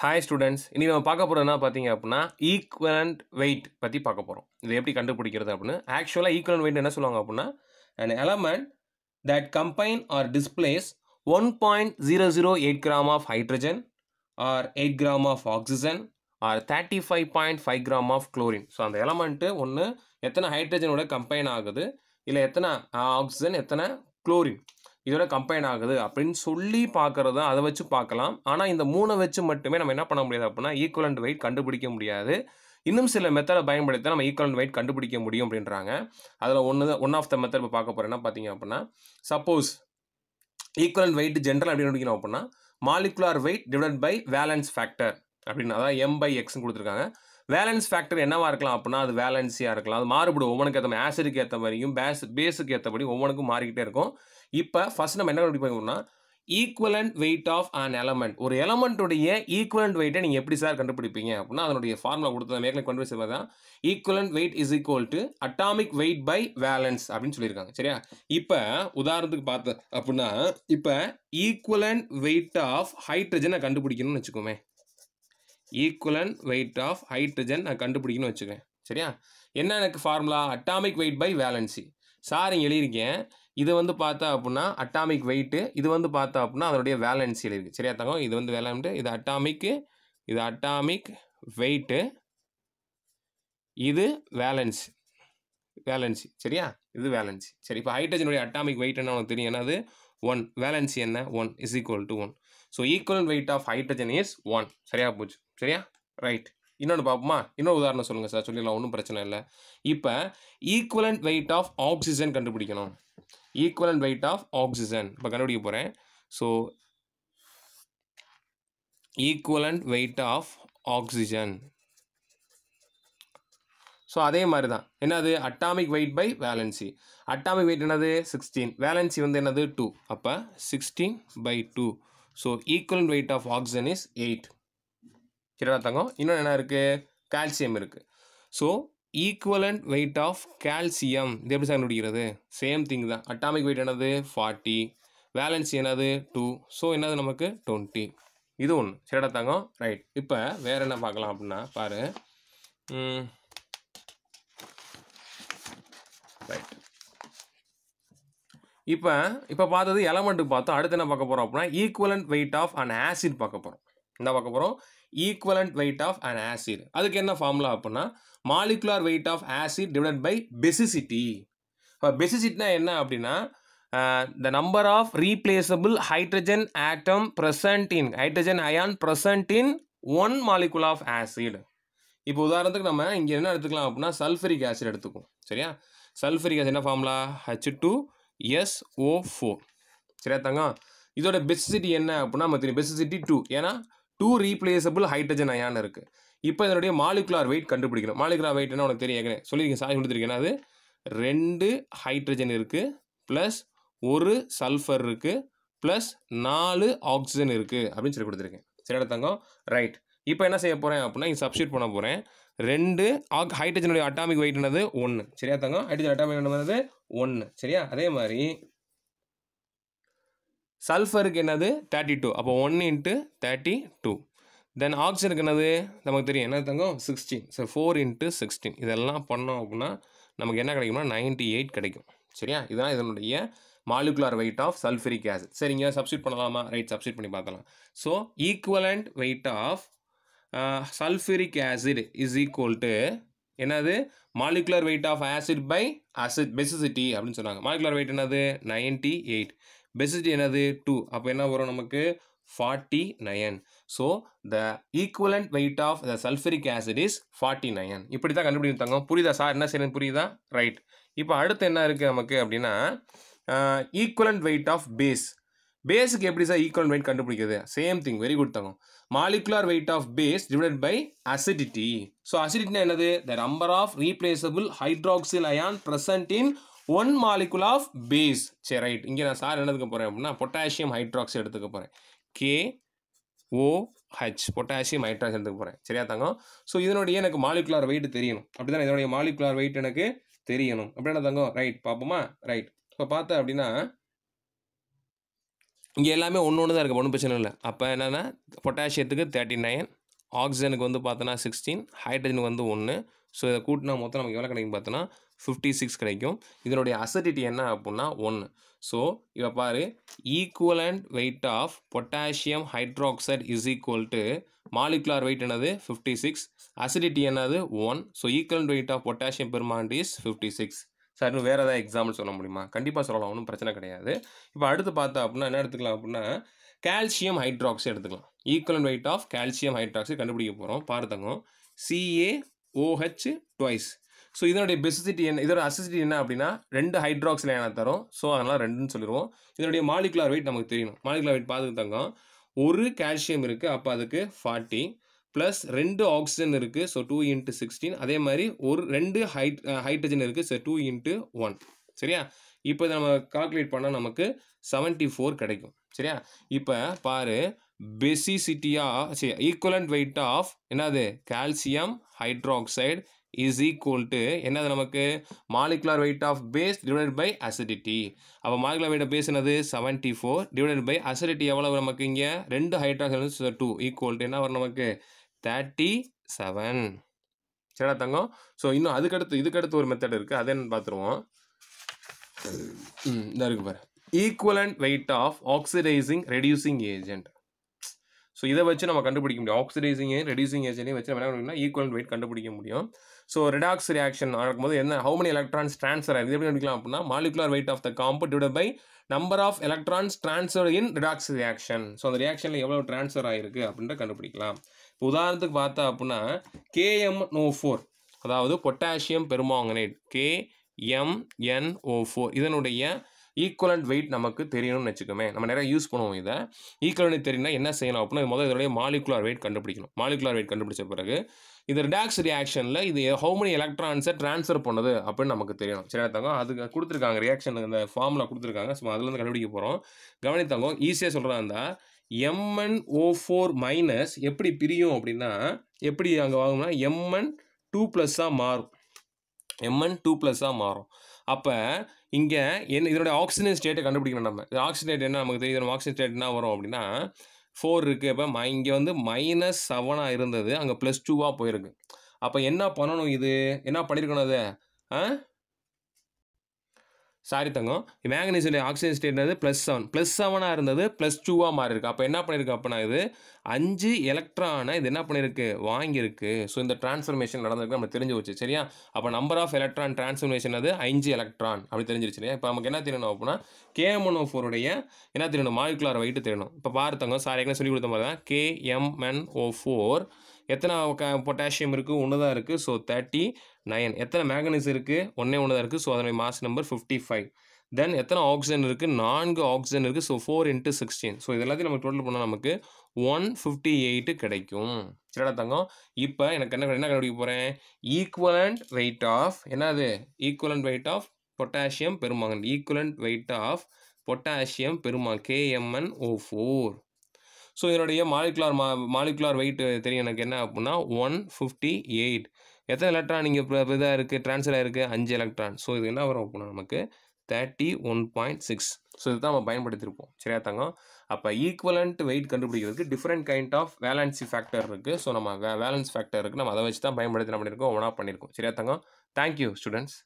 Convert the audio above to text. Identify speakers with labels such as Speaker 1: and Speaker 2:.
Speaker 1: hi students இன்றைக்கி நம்ம பார்க்க போகிறதுனா பார்த்தீங்க அப்படின்னா ஈக்குவலண்ட் வெயிட் பற்றி பார்க்க போகிறோம் இது எப்படி கண்டுபிடிக்கிறது அப்படின்னு ஆக்சுவலாக ஈக்குவலண்ட் வெயிட் என்ன சொல்லுவாங்க அப்படின்னா and element that combine or displace one point zero zero eight gram of hydrogen or eight gram of oxygen or thirty five point five gram of chlorine so அந்த எலமெண்ட்டு ஒன்று எத்தனை ஹைட்ரஜனோட combine ஆகுது இல்லை எத்தனை oxygen எத்தனை chlorine இதோட combine ஆகுது அப்படின்னு சொல்லி பார்க்குறது அதை வச்சு பார்க்கலாம் ஆனால் இந்த மூணை வச்சு மட்டுமே நம்ம என்ன பண்ண முடியாது அப்படின்னா ஈக்குவலண்ட் வெயிட் கண்டுபிடிக்க முடியாது இன்னும் சில மெத்தடை பயன்படுத்தி நம்ம ஈக்குவலண்ட் வெயிட் கண்டுபிடிக்க முடியும் அப்படின்றாங்க அதில் ஒன்று ஒன் ஆஃப் த மெத்தட் இப்போ பார்க்க போகிறேன் என்ன பார்த்தீங்க அப்படின்னா சப்போஸ் ஈக்குவலண்ட் வெயிட் ஜென்ரல் அப்படின்னு முடிக்கணும் அப்படின்னா molecular weight divide by valence factor அப்படின்னு அதாவது எம் பை எக்ஸ்னு கொடுத்துருக்காங்க வேலன்ஸ் ஃபேக்டர் என்னவாக இருக்கலாம் அப்படின்னா அது வேலன்ஸியாக இருக்கலாம் அது மாறுபடும் ஒவ்வொன்றுக்கு ஏற்ற மாதிரி ஆசிடுக்கு ஏற்ற மாதிரியும் பேஸ் பேஸுக்கு ஏற்றபடி ஒவ்வொன்றுக்கும் மாறிக்கிட்டே இருக்கும் இப்போ ஃபஸ்ட் நம்ம என்ன பண்ணணும்னா equivalent weight of an element ஒரு எலமெண்ட்டுடைய ஈக்குவலண்ட் வெயிட்டை நீங்கள் எப்படி சார் கண்டுபிடிப்பீங்க அப்படின்னா அதனுடைய ஃபார்முலா கொடுத்தது மேலே கொண்டு போய் சொல்வது தான் equivalent weight is equal to atomic weight by valence அப்படின்னு சொல்லியிருக்காங்க சரியா இப்போ உதாரணத்துக்கு பார்த்து அப்படின்னா இப்போ ஈக்குவலண்ட் வெயிட் ஆஃப் ஹைட்ரஜனை கண்டுபிடிக்கணும்னு வச்சுக்கோமே ஈக்குவலண்ட் வெயிட் ஆஃப் ஹைட்ரஜன் நான் கண்டுபிடிக்கணும்னு வச்சுக்கேன் சரியா என்ன எனக்கு formula atomic weight by valency sir இங்கே எழுதியிருக்கேன் இது வந்து பார்த்தா அப்படின்னா அட்டாமிக் வெயிட்டு இது வந்து பார்த்தா அப்படின்னா அதனுடைய வேலன்சியில் இருக்குது சரியா தங்கம் இது வந்து வேலன்ட்டு இது அட்டாமிக்கு இது அட்டாமிக் வெயிட்டு இது வேலன்ஸ் வேலன்சி சரியா இது வேலன்சி சரி இப்போ ஹைட்ரஜனுடைய அட்டாமிக் வெயிட் என்ன உனக்கு தெரியும் என்னது ஒன் வேலன்சி என்ன one is equal to one so equal weight of hydrogen is one சரியா போச்சு சரியா ரைட் இன்னொன்று பார்ப்போமா இன்னொரு உதாரணம் சொல்லுங்கள் சார் சொல்லிடலாம் ஒன்றும் பிரச்சனை இல்லை இப்போ ஈக்குவலண்ட் வெயிட் ஆஃப் ஆக்சிஜன் கண்டுபிடிக்கணும் equal and weight of oxygen இப்போ கண்டுபிடிக்க போகிறேன் so equal and weight of oxygen so அதே மாதிரி தான் என்னது atomic weight by valency atomic weight என்னது சிக்ஸ்டீன் வேலன்சி வந்து என்னது டூ அப்போ sixteen by two so equal weight of oxygen is eight சரிடா தங்கம் இன்னொன்று என்ன இருக்குது கால்சியம் இருக்குது so equivalent weight of calcium இது எப்படி சார் கண்டுபிடிக்கிறது சேம் திங் தான் அட்டாமிக் வெயிட் என்னது ஃபார்ட்டி வேலன்ஸ் என்னது டூ ஸோ என்னது நமக்கு டுவெண்ட்டி இது ஒன்று சேட தங்கம் ரைட் இப்போ வேறு என்ன பார்க்கலாம் அப்படின்னா பாரு ரைட் இப்போ இப்போ பார்த்தது எலமெண்ட்டுக்கு பார்த்தோம் அடுத்து என்ன பார்க்க போகிறோம் அப்படின்னா equivalent weight of an acid பார்க்க போகிறோம் என்ன பார்க்க போகிறோம் equivalent weight of an acid அதுக்கு என்ன ஃபார்முலா அப்படின்னா molecular weight of acid divide by basicity இப்போ பெசிசிட்னா என்ன அப்படின்னா the number of replaceable hydrogen atom present in hydrogen ion present in one molecule of acid இப்போ உதாரணத்துக்கு நம்ம இங்கே என்ன எடுத்துக்கலாம் அப்படின்னா சல்ஃபரிக் ஆசிட் எடுத்துக்கும் சரியா சல்ஃபரிக் ஆசிட் என்ன formula H two S O four சரியா தங்க இதோட பெசிசிட்டி என்ன அப்படின்னா நம்ம தெரியும் பெசிசிட்டி டூ ஏன்னா டூ ரீப்ளேசபிள் ஹைட்ரஜன் அயான் இருக்குது இப்போ இதனுடைய மாலிகுலார் வெயிட் கண்டுபிடிக்கணும் மாலிகுலார் என்ன உனக்கு தெரியும் ஏற்கனவே சொல்லியிருக்கேன் சாய் கொடுத்துருக்கேன் அது ரெண்டு ஹைட்ரஜன் இருக்குது ப்ளஸ் ஒரு சல்ஃபர் இருக்குது ப்ளஸ் நாலு ஆக்சிஜன் இருக்குது அப்படின்னு சொல்லி கொடுத்துருக்கேன் சரியான தங்கம் ரைட் இப்போ என்ன செய்ய போகிறேன் அப்படின்னா இங்கே சப்ஸ்டியூட் பண்ண போகிறேன் ரெண்டு ஆக் ஹைட்ரஜனுடைய அட்டாமிக் வெயிட்னது ஒன்று சரியா தங்கம் ஹைட்ரஜன் அட்டாமிக் என்னது ஒன்று சரியா அதே மாதிரி சல்ஃபருக்கு என்னது தேர்ட்டி டூ அப்போ one into thirty two then ஆக்சிஜனுக்கு என்னது நமக்கு தெரியும் என்ன தங்கம் sixteen so four into sixteen இதெல்லாம் பண்ணோம் அப்படின்னா நமக்கு என்ன கிடைக்கும்னா நைன்ட்டி எயிட் கிடைக்கும் சரியா இதுதான் இதனுடைய molecular weight of sulphuric acid சரிங்க சப்ஸ்டியூட் பண்ணலாமா ரைட் சப்ஸ்டியூட் பண்ணி பார்க்கலாம் so equivalent weight of sulphuric acid is equal to என்னது molecular weight of acid by acid basicity அப்படின்னு சொன்னாங்க மாலிகுலர் வெயிட் என்னது நைன்டி எயிட் பெசிட்டி என்னது டூ அப்போ என்ன வரும் நமக்கு forty nine so the equivalent weight of the sulphuric acid is forty nine இப்படி தான் கண்டுபிடித்தாங்க புரியுதா சார் என்ன செய்யணும் புரியுதா ரைட் இப்போ அடுத்து என்ன இருக்குது நமக்கு அப்படின்னா ஈக்குவலண்ட் வெயிட் ஆஃப் பேஸ் பேஸுக்கு எப்படி சார் ஈக்குவல் வெயிட் கண்டுபிடிக்கிறது சேம் திங் வெரி குட் தங்கம் molecular weight of base divided by acidity so அசிடிட்டினா என்னது the number of replaceable hydroxyl ion present in one molecule of base செரைட் இங்கே நான் sir என்ன எடுக்க போகிறேன் அப்படின்னா பொட்டாசியம் ஹைட்ராக்சைடு எடுத்துக்க போகிறேன் K O H potassium hydroxide எடுத்துக்க போகிறேன் சரியா தங்கம் ஸோ இதனுடைய எனக்கு மாலிகுலார் வெயிட் தெரியணும் அப்படி இதனுடைய மாலிகுலார் வெயிட் எனக்கு தெரியணும் அப்படின்னா தங்கம் ரைட் பார்ப்போமா ரைட் இப்போ பார்த்தேன் அப்படின்னா இங்கே எல்லாமே ஒன்று ஒன்று தான் இருக்குது ஒன்றும் பிரச்சனை இல்லை அப்போ என்னென்னா பொட்டாசியத்துக்கு தேர்ட்டி நைன் ஆக்சிஜனுக்கு வந்து பார்த்தோன்னா சிக்ஸ்டீன் ஹைட்ரஜனுக்கு வந்து ஒன்று ஸோ இதை கூட்டினா மொத்தம் நமக்கு எவ்வளோ கிடைக்கும் பார்த்தோன்னா ஃபிஃப்டி சிக்ஸ் கிடைக்கும் இதனுடைய அசிடிட்டி என்ன அப்புடின்னா ஒன்று ஸோ இவ பாரு equivalent weight of potassium hydroxide is equal to molecular weight என்னது ஃபிஃப்டி சிக்ஸ் அசிடிட்டி என்னது one so equivalent weight of potassium பெர்மாண்ட் இஸ் ஃபிஃப்டி சிக்ஸ் சார் வேறு ஏதாவது எக்ஸாம்பிள் சொல்ல முடியுமா கண்டிப்பாக சொல்லலாம் ஒன்றும் பிரச்சனை கிடையாது இப்போ அடுத்து பார்த்தா அப்படின்னா என்ன எடுத்துக்கலாம் அப்படின்னா கால்சியம் ஹைட்ராக்சைடு எடுத்துக்கலாம் equivalent weight of calcium hydroxide கண்டுபிடிக்க போகிறோம் பார்த்தங்க சிஏ ஓஹெச் டுவைஸ் ஸோ இதனுடைய பெசிசிட்டி என்ன இதோட அசிசிட்டி என்ன அப்படின்னா ரெண்டு ஹைட்ராக்ஸில் ஏனா தரும் ஸோ அதனால் ரெண்டுன்னு சொல்லிடுவோம் இதனுடைய மாலிகுலார் வெயிட் நமக்கு தெரியணும் மாலிகுலார் வெயிட் பார்த்துக்கு தங்கம் ஒரு கால்சியம் இருக்குது அப்போ அதுக்கு ஃபார்ட்டி ப்ளஸ் ரெண்டு ஆக்சிஜன் இருக்குது ஸோ டூ இன்ட்டு சிக்ஸ்டீன் அதே மாதிரி ஒரு ரெண்டு ஹைட் ஹைட்ரஜன் இருக்குது ஸோ டூ இன்ட்டு ஒன் சரியா இப்போ நம்ம கால்குலேட் பண்ணால் நமக்கு செவன்ட்டி ஃபோர் கிடைக்கும் சரியா இப்போ பாரு பெசிசிட்டியாக சரி ஈக்குவலண்ட் வெயிட் ஆஃப் என்னது calcium hydroxide is equal to என்னது நமக்கு molecular weight of base divided by acidity அப்போ மாலிகுலர் வெயிட் பேஸ் என்னது seventy four divided by acidity எவ்வளவு நமக்கு இங்கே ரெண்டு ஹைட்ராக்சைடு டூ ஈக்குவல் டு என்ன வரும் நமக்கு தேர்ட்டி செவன் சரிடா தங்கம் ஸோ இன்னும் அதுக்கடுத்து இதுக்கடுத்து ஒரு மெத்தட் இருக்குது அதை பார்த்துருவோம் இதாக இருக்கு பாரு equivalent weight of oxidising reducing agent so இதை வச்சு நம்ம கண்டுபிடிக்க முடியும் ஆக்சிடைசிங்கையும் ரெடியூசிங் ஏஜென்ட்டையும் வச்சு நம்ம என்ன பண்ணிக்கலாம் ஈக்குவல் வெயிட் கண்டுபிடிக்க முடியும் ஸோ ரிடாக்ஸ் ரியாக்ஷன் நடக்கும்போது என்ன ஹவு மெனி எலக்ட்ரான்ஸ் ட்ரான்ஸ்ஃபர் ஆகுது எப்படி நடிக்கலாம் அப்படின்னா molecular weight of the compound divide by number of electrons transfer in redox reaction so அந்த ரியாக்ஷனில் எவ்வளோ ட்ரான்ஸ்ஃபர் ஆகிருக்கு அப்படின்ற கண்டுபிடிக்கலாம் இப்போ உதாரணத்துக்கு பார்த்தா அப்படின்னா கேஎம் நோ ஃபோர் அதாவது potassium permanganate K O four இதனுடைய ஈக்குவலண்ட் வெயிட் நமக்கு தெரியணும்னு வச்சுக்கோமே நம்ம நிறைய யூஸ் பண்ணுவோம் இதை ஈக்குவலண்ட் தெரியும்னா என்ன செய்யணும் அப்படின்னா முதல் இதோடைய மாலிகுலார் வெயிட் கண்டுபிடிக்கணும் மாலிகுலார் வெயிட் கண்டுபிடிச்ச பிறகு இது ரிடாக்ஸ் ரியாக்ஷனில் இது ஹவு மணி எலக்ட்ரான்ஸை ட்ரான்ஸ்ஃபர் பண்ணுது அப்படின்னு நமக்கு தெரியணும் சரி தங்கம் அதுக்கு கொடுத்துருக்காங்க ரியாக்ஷன் இந்த ஃபார்மில் கொடுத்துருக்காங்க ஸோ அதுலேருந்து கண்டுபிடிக்க போகிறோம் கவனித்தங்கம் ஈஸியாக சொல்கிறா இருந்தால் எம்என் ஓ ஃபோர் மைனஸ் எப்படி பிரியும் அப்படின்னா எப்படி அங்கே வாங்கணும்னா எம்என் டூ ப்ளஸ்ஸாக மாறும் எம்என் டூ ப்ளஸ்ஸாக மாறும் அப்போ இங்கே என்ன இதோட ஆக்சிஜன் ஸ்டேட்டை கண்டுபிடிக்கணும் நம்ம இது ஆக்சிஜேட் என்ன நமக்கு தெரியும் ஆக்சிஜன் ஸ்டேட் என்ன வரும் அப்படின்னா ஃபோர் இருக்குது இப்போ இங்கே வந்து மைனஸ் செவனாக இருந்தது அங்கே ப்ளஸ் டூவாக போயிருக்கு அப்போ என்ன பண்ணணும் இது என்ன பண்ணியிருக்கணும் அதை ஆ சாரி தங்கம் மேங்கனீஸுடைய ஆக்சிஜன் ஸ்டேட் வந்து ப்ளஸ் செவன் ப்ளஸ் செவனாக இருந்தது ப்ளஸ் டூவாக மாறி அப்போ என்ன பண்ணியிருக்கு அப்படின்னா இது அஞ்சு எலக்ட்ரானை இது என்ன பண்ணியிருக்கு வாங்கியிருக்கு ஸோ இந்த டிரான்ஸ்ஃபர்மேஷன் நடந்திருக்கு நம்ம தெரிஞ்சு வச்சு சரியா அப்போ நம்பர் ஆஃப் எலக்ட்ரான் டிரான்ஸ்ஃபர்மேஷன் அது அஞ்சு எலக்ட்ரான் அப்படி தெரிஞ்சிருச்சு இல்லையா இப்போ நமக்கு என்ன தெரியணும் அப்படின்னா கேஎம்என் ஃபோருடைய என்ன தெரியணும் மாயுக்குலார் வெயிட்டு தெரியணும் இப்போ பார்த்தவங்க சார் ஏற்கனவே சொல்லி கொடுத்த மாதிரி தான் கேஎம்என் ஓ ஃபோர் எத்தனை பொட்டாசியம் இருக்குது ஒன்று தான் இருக்குது ஸோ தேர்ட்டி நைன் எத்தனை மேங்கனீஸ் இருக்குது ஒன்றே ஒன்று தான் இருக்குது ஸோ அதனுடைய mass number fifty five then எத்தனை ஆக்சிஜன் இருக்குது நான்கு ஆக்சிஜன் இருக்குது so four into sixteen so இது எல்லாத்தையும் நம்ம டோட்டல் பண்ணால் நமக்கு ஒன் ஃபிஃப்டி எயிட்டு கிடைக்கும் சரிடா தங்கம் இப்போ எனக்கு என்ன என்ன கண்டுபிடிக்க போகிறேன் ஈக்குவலண்ட் வெயிட் ஆஃப் என்னது equivalent weight of potassium permanganate equivalent weight of potassium பெருமா கேஎம்என் ஓ ஃபோர் ஸோ இதனுடைய மாலிகுலார் மா மாலிகுலார் வெயிட் தெரியும் எனக்கு என்ன அப்படின்னா ஒன் ஃபிஃப்டி எயிட் எத்தனை எலக்ட்ரான் இங்கே இதாக இருக்குது ட்ரான்ஸ்ஃபர் ஆகிருக்கு அஞ்சு எலக்ட்ரான் ஸோ இது என்ன வரும் அப்படின்னா நமக்கு thirty one point six so இதுதான் நம்ம பயன்படுத்தியிருப்போம் சரியா தங்கம் அப்போ ஈக்குவலண்ட் வெயிட் கண்டுபிடிக்கிறதுக்கு different kind of valency factor இருக்குது ஸோ நம்ம வேலன்ஸ் ஃபேக்டர் இருக்குது நம்ம அதை வச்சு தான் பயன்படுத்தி நம்ம பண்ணியிருக்கோம் ஒன் ஆஃப் பண்ணியிருக்கோம் சரியா தங்கம் தேங்க்யூ ஸ்டூடெண்ட்ஸ்